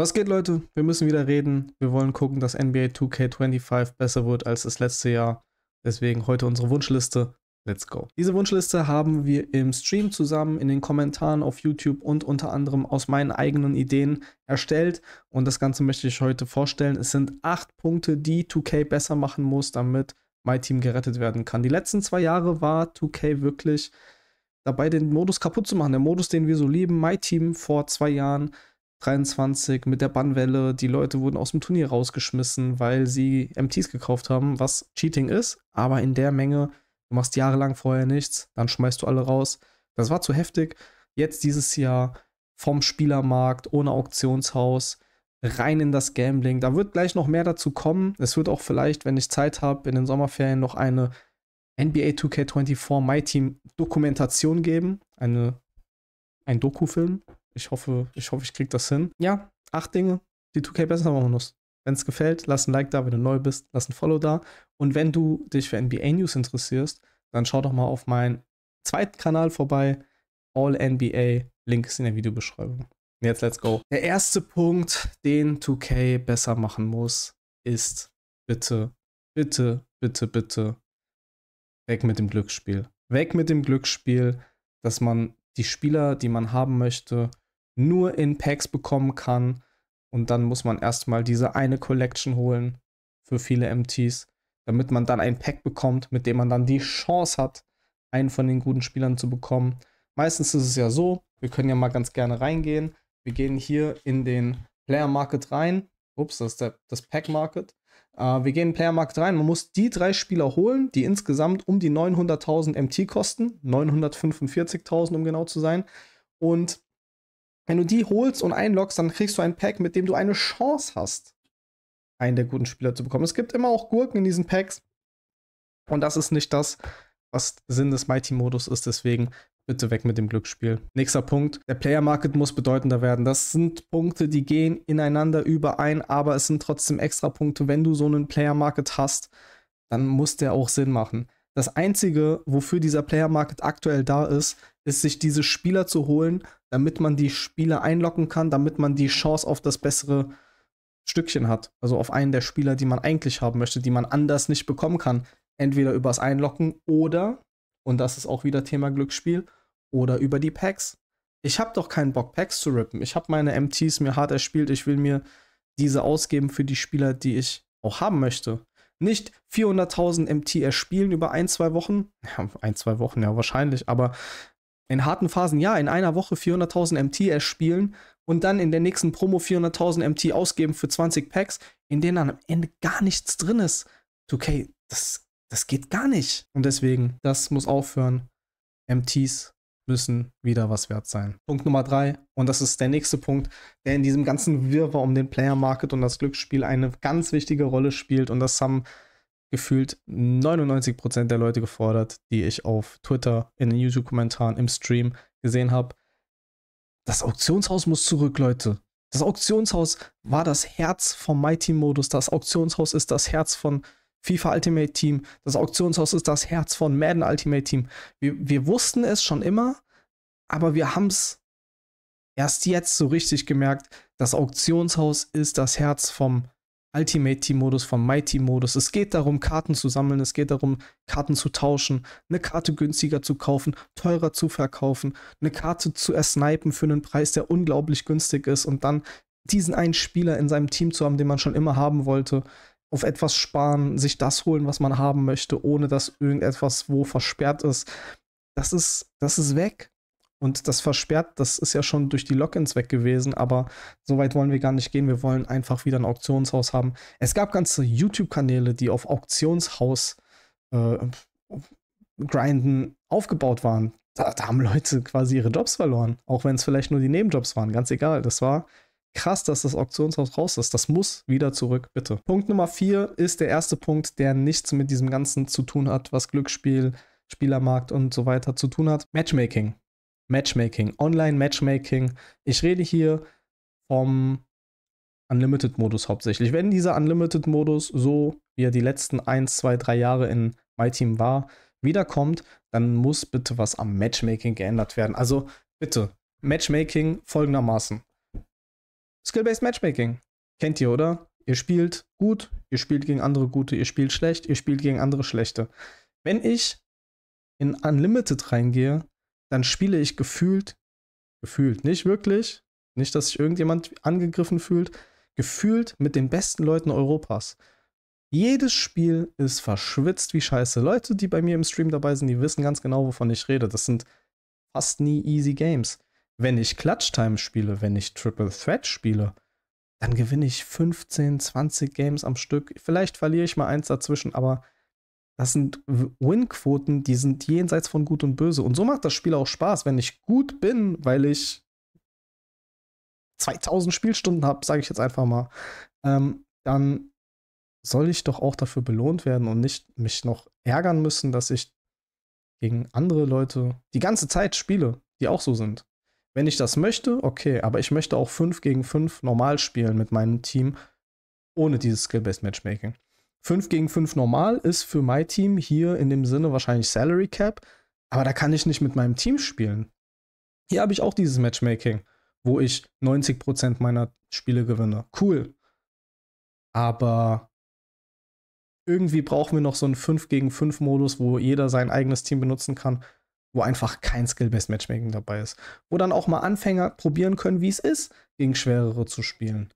Was geht, Leute? Wir müssen wieder reden. Wir wollen gucken, dass NBA 2K25 besser wird als das letzte Jahr. Deswegen heute unsere Wunschliste. Let's go. Diese Wunschliste haben wir im Stream zusammen, in den Kommentaren auf YouTube und unter anderem aus meinen eigenen Ideen erstellt. Und das Ganze möchte ich heute vorstellen. Es sind acht Punkte, die 2K besser machen muss, damit mein Team gerettet werden kann. Die letzten zwei Jahre war 2K wirklich dabei, den Modus kaputt zu machen. Der Modus, den wir so lieben, My Team vor zwei Jahren 23 mit der Bannwelle. Die Leute wurden aus dem Turnier rausgeschmissen, weil sie MTs gekauft haben, was Cheating ist, aber in der Menge, du machst jahrelang vorher nichts, dann schmeißt du alle raus. Das war zu heftig. Jetzt dieses Jahr vom Spielermarkt, ohne Auktionshaus, rein in das Gambling. Da wird gleich noch mehr dazu kommen. Es wird auch vielleicht, wenn ich Zeit habe, in den Sommerferien noch eine NBA 2K24 My Team Dokumentation geben. Eine, ein Dokufilm, ich hoffe, ich hoffe, ich kriege das hin. Ja, acht Dinge, die 2K besser machen muss. Wenn es gefällt, lass ein Like da, wenn du neu bist, lass ein Follow da. Und wenn du dich für NBA News interessierst, dann schau doch mal auf meinen zweiten Kanal vorbei. All NBA. Link ist in der Videobeschreibung. Jetzt let's go. Der erste Punkt, den 2K besser machen muss, ist bitte, bitte, bitte, bitte weg mit dem Glücksspiel. Weg mit dem Glücksspiel, dass man die Spieler, die man haben möchte, nur in Packs bekommen kann. Und dann muss man erstmal diese eine Collection holen für viele MTs, damit man dann ein Pack bekommt, mit dem man dann die Chance hat, einen von den guten Spielern zu bekommen. Meistens ist es ja so, wir können ja mal ganz gerne reingehen. Wir gehen hier in den Player Market rein. Ups, das ist der, das Pack Market. Äh, wir gehen in den Player Market rein. Man muss die drei Spieler holen, die insgesamt um die 900.000 MT kosten. 945.000, um genau zu sein. Und wenn du die holst und einloggst, dann kriegst du ein Pack, mit dem du eine Chance hast, einen der guten Spieler zu bekommen. Es gibt immer auch Gurken in diesen Packs. Und das ist nicht das, was Sinn des Mighty-Modus ist. Deswegen bitte weg mit dem Glücksspiel. Nächster Punkt. Der Player Market muss bedeutender werden. Das sind Punkte, die gehen ineinander überein, aber es sind trotzdem extra Punkte. Wenn du so einen Player Market hast, dann muss der auch Sinn machen. Das Einzige, wofür dieser Player Market aktuell da ist, ist, sich diese Spieler zu holen, damit man die Spieler einlocken kann, damit man die Chance auf das bessere Stückchen hat. Also auf einen der Spieler, die man eigentlich haben möchte, die man anders nicht bekommen kann. Entweder übers Einlocken oder, und das ist auch wieder Thema Glücksspiel, oder über die Packs. Ich habe doch keinen Bock, Packs zu rippen. Ich habe meine MTs mir hart erspielt. Ich will mir diese ausgeben für die Spieler, die ich auch haben möchte. Nicht 400.000 MT erspielen über ein, zwei Wochen. Ja, ein, zwei Wochen, ja, wahrscheinlich. Aber in harten Phasen, ja, in einer Woche 400.000 MT erspielen und dann in der nächsten Promo 400.000 MT ausgeben für 20 Packs, in denen dann am Ende gar nichts drin ist. Okay, das, das geht gar nicht. Und deswegen, das muss aufhören. MTs müssen wieder was wert sein. Punkt Nummer drei, und das ist der nächste Punkt, der in diesem ganzen Wirrwarr um den Player Market und das Glücksspiel eine ganz wichtige Rolle spielt. Und das haben gefühlt 99% der Leute gefordert, die ich auf Twitter, in den YouTube-Kommentaren, im Stream gesehen habe. Das Auktionshaus muss zurück, Leute. Das Auktionshaus war das Herz vom Mighty-Modus. Das Auktionshaus ist das Herz von FIFA Ultimate Team. Das Auktionshaus ist das Herz von Madden Ultimate Team. Wir, wir wussten es schon immer, aber wir haben es erst jetzt so richtig gemerkt. Das Auktionshaus ist das Herz vom Ultimate Team Modus, vom Mighty Modus. Es geht darum, Karten zu sammeln, es geht darum, Karten zu tauschen, eine Karte günstiger zu kaufen, teurer zu verkaufen, eine Karte zu ersnipen für einen Preis, der unglaublich günstig ist und dann diesen einen Spieler in seinem Team zu haben, den man schon immer haben wollte, auf etwas sparen, sich das holen, was man haben möchte, ohne dass irgendetwas wo versperrt ist. Das ist, das ist weg. Und das versperrt, das ist ja schon durch die Logins weg gewesen, aber so weit wollen wir gar nicht gehen. Wir wollen einfach wieder ein Auktionshaus haben. Es gab ganze YouTube-Kanäle, die auf Auktionshaus äh, grinden aufgebaut waren. Da, da, haben Leute quasi ihre Jobs verloren, auch wenn es vielleicht nur die Nebenjobs waren, ganz egal. Das war krass, dass das Auktionshaus raus ist. Das muss wieder zurück, bitte. Punkt Nummer vier ist der erste Punkt, der nichts mit diesem Ganzen zu tun hat, was Glücksspiel, Spielermarkt und so weiter zu tun hat. Matchmaking. Matchmaking, Online-Matchmaking. Ich rede hier vom Unlimited-Modus hauptsächlich. Wenn dieser Unlimited-Modus, so wie er die letzten 1, 2, 3 Jahre in My Team war, wiederkommt, dann muss bitte was am Matchmaking geändert werden. Also bitte, Matchmaking folgendermaßen. Skill-based Matchmaking. Kennt ihr, oder? Ihr spielt gut, ihr spielt gegen andere gute, ihr spielt schlecht, ihr spielt gegen andere schlechte. Wenn ich in Unlimited reingehe, dann spiele ich gefühlt, gefühlt nicht wirklich, nicht, dass sich irgendjemand angegriffen fühlt, gefühlt mit den besten Leuten Europas. Jedes Spiel ist verschwitzt wie scheiße. Leute, die bei mir im Stream dabei sind, die wissen ganz genau, wovon ich rede. Das sind fast nie easy Games. Wenn ich Clutch Time spiele, wenn ich Triple Threat spiele, dann gewinne ich 15, 20 Games am Stück. Vielleicht verliere ich mal eins dazwischen, aber das sind Win-Quoten, die sind jenseits von Gut und Böse. Und so macht das Spiel auch Spaß, wenn ich gut bin, weil ich 2000 Spielstunden habe, sage ich jetzt einfach mal, ähm, dann soll ich doch auch dafür belohnt werden und nicht mich noch ärgern müssen, dass ich gegen andere Leute die ganze Zeit spiele, die auch so sind. Wenn ich das möchte, okay, aber ich möchte auch 5 gegen 5 normal spielen mit meinem Team ohne dieses Skill-Based Matchmaking. 5 gegen 5 normal ist für mein Team hier in dem Sinne wahrscheinlich Salary Cap, aber da kann ich nicht mit meinem Team spielen. Hier habe ich auch dieses Matchmaking, wo ich 90% meiner Spiele gewinne. Cool. Aber irgendwie brauchen wir noch so einen 5 gegen 5 Modus, wo jeder sein eigenes Team benutzen kann, wo einfach kein Skill-Based Matchmaking dabei ist. Wo dann auch mal Anfänger probieren können, wie es ist, gegen Schwerere zu spielen.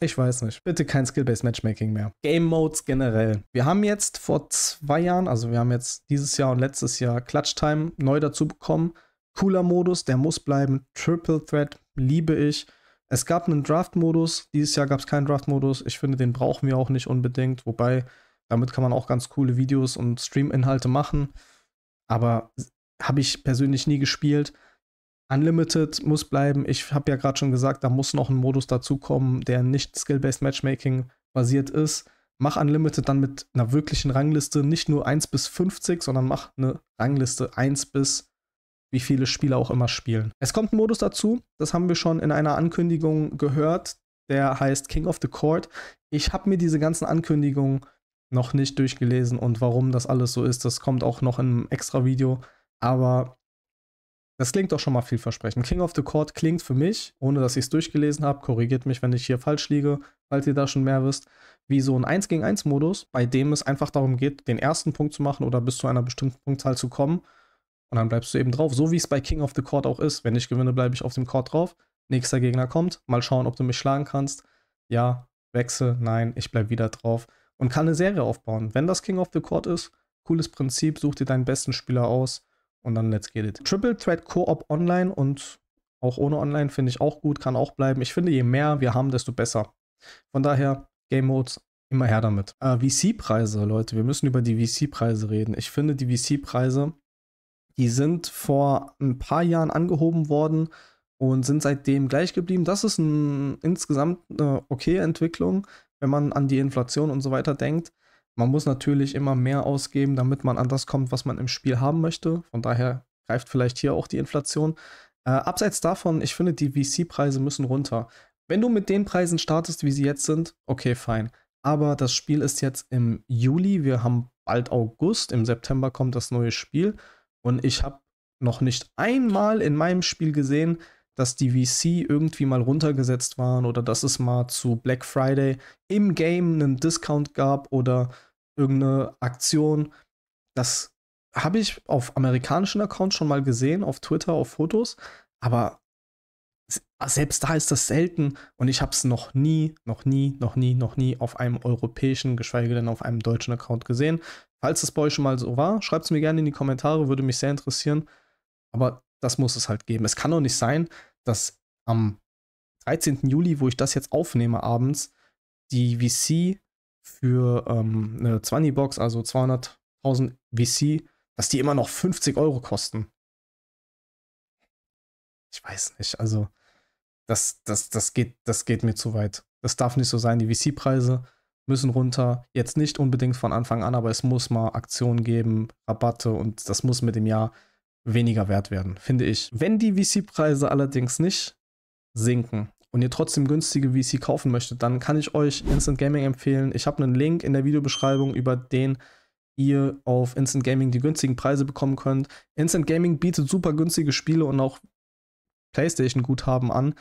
Ich weiß nicht. Bitte kein Skill-Based Matchmaking mehr. Game Modes generell. Wir haben jetzt vor zwei Jahren, also wir haben jetzt dieses Jahr und letztes Jahr Clutch Time neu dazu bekommen. Cooler Modus, der muss bleiben. Triple Threat liebe ich. Es gab einen Draft-Modus. Dieses Jahr gab es keinen Draft-Modus. Ich finde, den brauchen wir auch nicht unbedingt. Wobei, damit kann man auch ganz coole Videos und Stream-Inhalte machen. Aber habe ich persönlich nie gespielt. Unlimited muss bleiben. Ich habe ja gerade schon gesagt, da muss noch ein Modus dazukommen, der nicht Skill-Based Matchmaking basiert ist. Mach Unlimited dann mit einer wirklichen Rangliste, nicht nur 1 bis 50, sondern mach eine Rangliste 1 bis wie viele Spieler auch immer spielen. Es kommt ein Modus dazu, das haben wir schon in einer Ankündigung gehört, der heißt King of the Court. Ich habe mir diese ganzen Ankündigungen noch nicht durchgelesen und warum das alles so ist, das kommt auch noch in einem extra Video. Aber das klingt doch schon mal vielversprechend. King of the Court klingt für mich, ohne dass ich es durchgelesen habe, korrigiert mich, wenn ich hier falsch liege, falls ihr da schon mehr wisst, wie so ein 1 gegen 1 Modus, bei dem es einfach darum geht, den ersten Punkt zu machen oder bis zu einer bestimmten Punktzahl zu kommen. Und dann bleibst du eben drauf, so wie es bei King of the Court auch ist. Wenn ich gewinne, bleibe ich auf dem Court drauf. Nächster Gegner kommt, mal schauen, ob du mich schlagen kannst. Ja, wechsle, nein, ich bleibe wieder drauf. Und kann eine Serie aufbauen. Wenn das King of the Court ist, cooles Prinzip, such dir deinen besten Spieler aus und dann let's get it. Triple Threat Co-op online und auch ohne online finde ich auch gut, kann auch bleiben. Ich finde, je mehr wir haben, desto besser. Von daher, Game Modes, immer her damit. Äh, VC-Preise, Leute, wir müssen über die VC-Preise reden. Ich finde, die VC-Preise, die sind vor ein paar Jahren angehoben worden und sind seitdem gleich geblieben. Das ist ein, insgesamt eine äh, okay Entwicklung, wenn man an die Inflation und so weiter denkt. Man muss natürlich immer mehr ausgeben, damit man an das kommt, was man im Spiel haben möchte. Von daher greift vielleicht hier auch die Inflation. Äh, abseits davon, ich finde, die VC-Preise müssen runter. Wenn du mit den Preisen startest, wie sie jetzt sind, okay, fein. Aber das Spiel ist jetzt im Juli, wir haben bald August, im September kommt das neue Spiel und ich habe noch nicht einmal in meinem Spiel gesehen, dass die VC irgendwie mal runtergesetzt waren oder dass es mal zu Black Friday im Game einen Discount gab oder irgendeine Aktion. Das habe ich auf amerikanischen Accounts schon mal gesehen, auf Twitter, auf Fotos, aber selbst da ist das selten und ich habe es noch nie, noch nie, noch nie, noch nie auf einem europäischen, geschweige denn auf einem deutschen Account gesehen. Falls das bei euch schon mal so war, schreibt es mir gerne in die Kommentare, würde mich sehr interessieren. Aber das muss es halt geben. Es kann doch nicht sein, dass am 13. Juli, wo ich das jetzt aufnehme abends, die VC für ähm, eine 20-Box, also 200.000 VC, dass die immer noch 50 Euro kosten. Ich weiß nicht, also das, das, das, geht, das geht mir zu weit. Das darf nicht so sein. Die VC-Preise müssen runter. Jetzt nicht unbedingt von Anfang an, aber es muss mal Aktionen geben, Rabatte und das muss mit dem Jahr weniger wert werden, finde ich. Wenn die VC-Preise allerdings nicht sinken, und ihr trotzdem günstige VC kaufen möchtet, dann kann ich euch Instant Gaming empfehlen. Ich habe einen Link in der Videobeschreibung, über den ihr auf Instant Gaming die günstigen Preise bekommen könnt. Instant Gaming bietet super günstige Spiele und auch PlayStation-Guthaben an.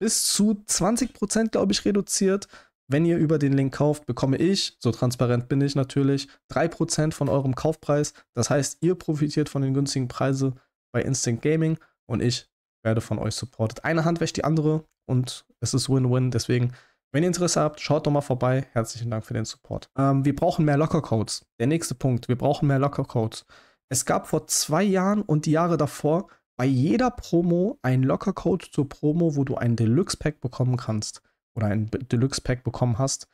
Bis zu 20% glaube ich reduziert. Wenn ihr über den Link kauft, bekomme ich, so transparent bin ich natürlich, 3% von eurem Kaufpreis. Das heißt, ihr profitiert von den günstigen Preisen bei Instant Gaming und ich werde von euch supportet. Eine Hand wäscht die andere und es ist Win-Win. Deswegen, wenn ihr Interesse habt, schaut doch mal vorbei. Herzlichen Dank für den Support. Ähm, wir brauchen mehr Lockercodes. Der nächste Punkt, wir brauchen mehr Lockercodes. Es gab vor zwei Jahren und die Jahre davor bei jeder Promo einen Lockercode zur Promo, wo du ein Deluxe-Pack bekommen kannst oder ein Deluxe-Pack bekommen hast.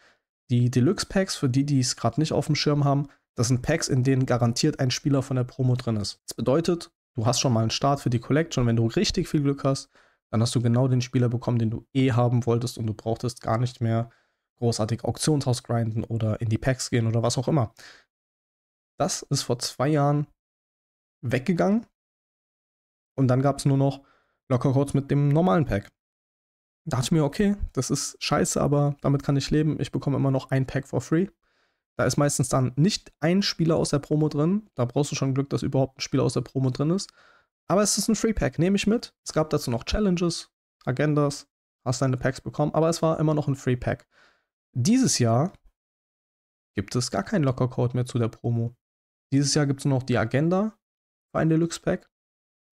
Die Deluxe-Packs, für die, die es gerade nicht auf dem Schirm haben, das sind Packs, in denen garantiert ein Spieler von der Promo drin ist. Das bedeutet, du hast schon mal einen Start für die Collection, wenn du richtig viel Glück hast. Dann hast du genau den Spieler bekommen, den du eh haben wolltest und du brauchtest gar nicht mehr großartig Auktionshaus grinden oder in die Packs gehen oder was auch immer. Das ist vor zwei Jahren weggegangen und dann gab es nur noch locker kurz mit dem normalen Pack. Da dachte ich mir, okay, das ist scheiße, aber damit kann ich leben. Ich bekomme immer noch ein Pack for free. Da ist meistens dann nicht ein Spieler aus der Promo drin. Da brauchst du schon Glück, dass überhaupt ein Spieler aus der Promo drin ist. Aber es ist ein Free Pack, nehme ich mit. Es gab dazu noch Challenges, Agendas, hast deine Packs bekommen, aber es war immer noch ein Free Pack. Dieses Jahr gibt es gar keinen Lockercode mehr zu der Promo. Dieses Jahr gibt es nur noch die Agenda für ein Deluxe Pack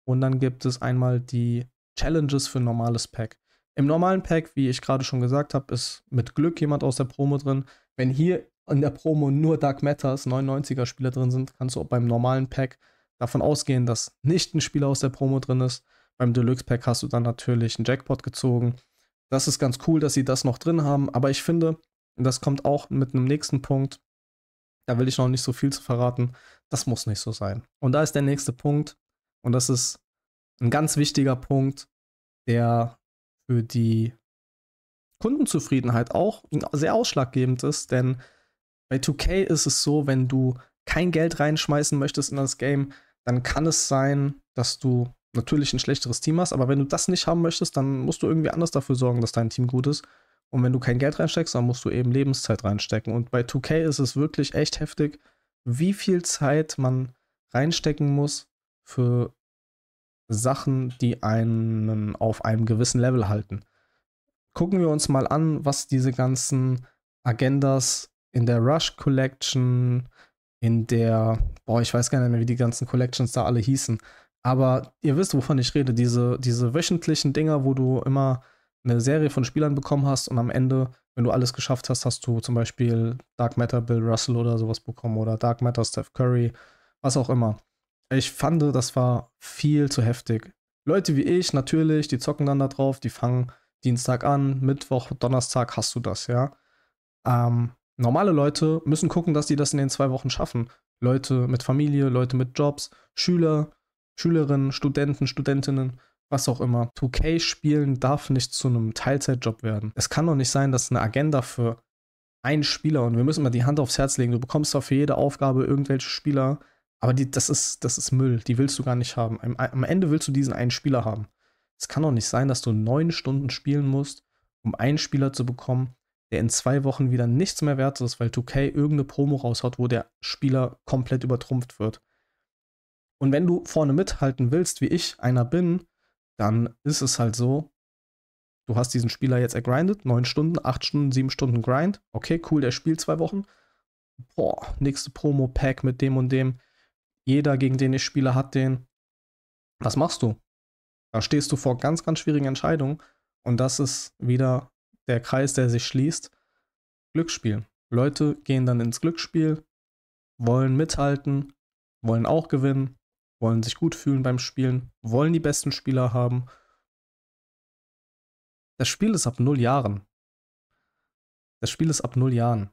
und dann gibt es einmal die Challenges für ein normales Pack. Im normalen Pack, wie ich gerade schon gesagt habe, ist mit Glück jemand aus der Promo drin. Wenn hier in der Promo nur Dark Matters 99er Spieler drin sind, kannst du auch beim normalen Pack davon ausgehen, dass nicht ein Spieler aus der Promo drin ist. Beim Deluxe Pack hast du dann natürlich einen Jackpot gezogen. Das ist ganz cool, dass sie das noch drin haben, aber ich finde, das kommt auch mit einem nächsten Punkt. Da will ich noch nicht so viel zu verraten. Das muss nicht so sein. Und da ist der nächste Punkt, und das ist ein ganz wichtiger Punkt, der für die Kundenzufriedenheit auch sehr ausschlaggebend ist, denn bei 2K ist es so, wenn du kein Geld reinschmeißen möchtest in das Game, dann kann es sein, dass du natürlich ein schlechteres Team hast, aber wenn du das nicht haben möchtest, dann musst du irgendwie anders dafür sorgen, dass dein Team gut ist. Und wenn du kein Geld reinsteckst, dann musst du eben Lebenszeit reinstecken. Und bei 2K ist es wirklich echt heftig, wie viel Zeit man reinstecken muss für Sachen, die einen auf einem gewissen Level halten. Gucken wir uns mal an, was diese ganzen Agendas in der Rush Collection, in der, boah, ich weiß gar nicht mehr, wie die ganzen Collections da alle hießen. Aber ihr wisst, wovon ich rede. Diese, diese wöchentlichen Dinger, wo du immer eine Serie von Spielern bekommen hast und am Ende, wenn du alles geschafft hast, hast du zum Beispiel Dark Matter Bill Russell oder sowas bekommen oder Dark Matter Steph Curry, was auch immer. Ich fand, das war viel zu heftig. Leute wie ich, natürlich, die zocken dann da drauf, die fangen Dienstag an, Mittwoch, Donnerstag hast du das, ja. Ähm, normale Leute müssen gucken, dass die das in den zwei Wochen schaffen. Leute mit Familie, Leute mit Jobs, Schüler, Schülerinnen, Studenten, Studentinnen, was auch immer. 2K spielen darf nicht zu einem Teilzeitjob werden. Es kann doch nicht sein, dass eine Agenda für einen Spieler und wir müssen mal die Hand aufs Herz legen. Du bekommst zwar für jede Aufgabe irgendwelche Spieler, aber die, das, ist, das ist Müll. Die willst du gar nicht haben. Am, am Ende willst du diesen einen Spieler haben. Es kann doch nicht sein, dass du neun Stunden spielen musst, um einen Spieler zu bekommen, der in zwei Wochen wieder nichts mehr wert ist, weil 2K irgendeine Promo raushaut, wo der Spieler komplett übertrumpft wird. Und wenn du vorne mithalten willst, wie ich einer bin, dann ist es halt so, du hast diesen Spieler jetzt ergrindet, neun Stunden, acht Stunden, sieben Stunden Grind. Okay, cool, der spielt zwei Wochen. Boah, nächste Promo-Pack mit dem und dem. Jeder, gegen den ich spiele, hat den. Was machst du? Da stehst du vor ganz, ganz schwierigen Entscheidungen. Und das ist wieder der Kreis, der sich schließt, Glücksspiel. Leute gehen dann ins Glücksspiel, wollen mithalten, wollen auch gewinnen, wollen sich gut fühlen beim Spielen, wollen die besten Spieler haben. Das Spiel ist ab null Jahren. Das Spiel ist ab null Jahren.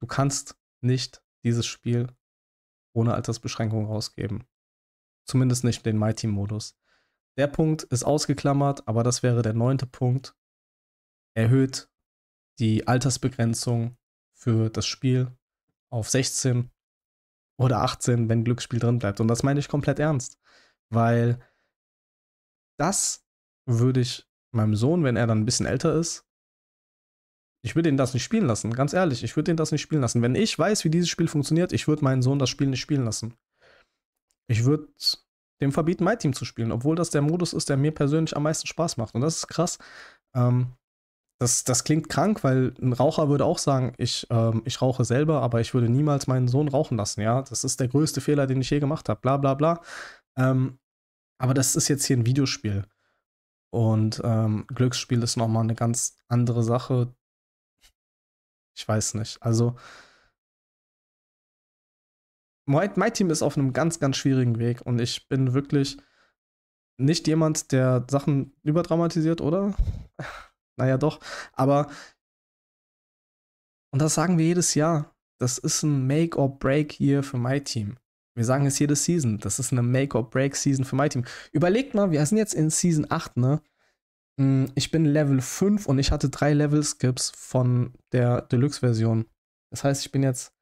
Du kannst nicht dieses Spiel ohne Altersbeschränkung rausgeben. Zumindest nicht den My Team modus Der Punkt ist ausgeklammert, aber das wäre der neunte Punkt, erhöht die Altersbegrenzung für das Spiel auf 16 oder 18, wenn Glücksspiel drin bleibt. Und das meine ich komplett ernst, weil das würde ich meinem Sohn, wenn er dann ein bisschen älter ist, ich würde ihn das nicht spielen lassen, ganz ehrlich, ich würde ihn das nicht spielen lassen. Wenn ich weiß, wie dieses Spiel funktioniert, ich würde meinen Sohn das Spiel nicht spielen lassen. Ich würde dem verbieten, My Team zu spielen, obwohl das der Modus ist, der mir persönlich am meisten Spaß macht. Und das ist krass. Ähm, das, das klingt krank, weil ein Raucher würde auch sagen, ich, ähm, ich rauche selber, aber ich würde niemals meinen Sohn rauchen lassen, ja. Das ist der größte Fehler, den ich je gemacht habe, bla bla bla. Ähm, aber das ist jetzt hier ein Videospiel. Und ähm, Glücksspiel ist nochmal eine ganz andere Sache. Ich weiß nicht. Also, mein, mein Team ist auf einem ganz, ganz schwierigen Weg und ich bin wirklich nicht jemand, der Sachen überdramatisiert, oder? naja, doch. Aber, und das sagen wir jedes Jahr. Das ist ein Make or Break year für mein Team. Wir sagen es jede Season. Das ist eine Make or Break Season für mein Team. Überlegt mal, wir sind jetzt in Season 8, ne? Hm, ich bin Level 5 und ich hatte drei Level Skips von der Deluxe-Version. Das heißt, ich bin jetzt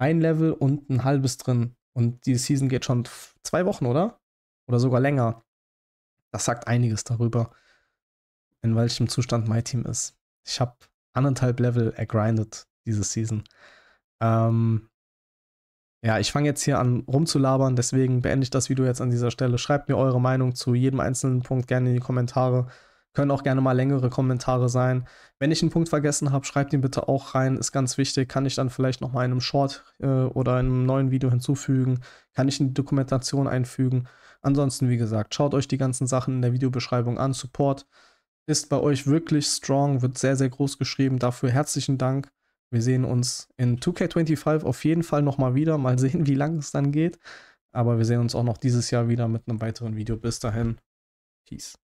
ein Level und ein halbes drin. Und die Season geht schon zwei Wochen, oder? Oder sogar länger. Das sagt einiges darüber in welchem Zustand mein Team ist. Ich habe anderthalb Level ergrindet diese Season. Ähm, ja, ich fange jetzt hier an rumzulabern, deswegen beende ich das Video jetzt an dieser Stelle. Schreibt mir eure Meinung zu jedem einzelnen Punkt gerne in die Kommentare. Können auch gerne mal längere Kommentare sein. Wenn ich einen Punkt vergessen habe, schreibt ihn bitte auch rein. Ist ganz wichtig. Kann ich dann vielleicht nochmal in einem Short äh, oder in einem neuen Video hinzufügen? Kann ich in die Dokumentation einfügen? Ansonsten, wie gesagt, schaut euch die ganzen Sachen in der Videobeschreibung an. Support ist bei euch wirklich strong, wird sehr, sehr groß geschrieben. Dafür herzlichen Dank. Wir sehen uns in 2K25 auf jeden Fall nochmal wieder. Mal sehen, wie lange es dann geht. Aber wir sehen uns auch noch dieses Jahr wieder mit einem weiteren Video. Bis dahin. Peace.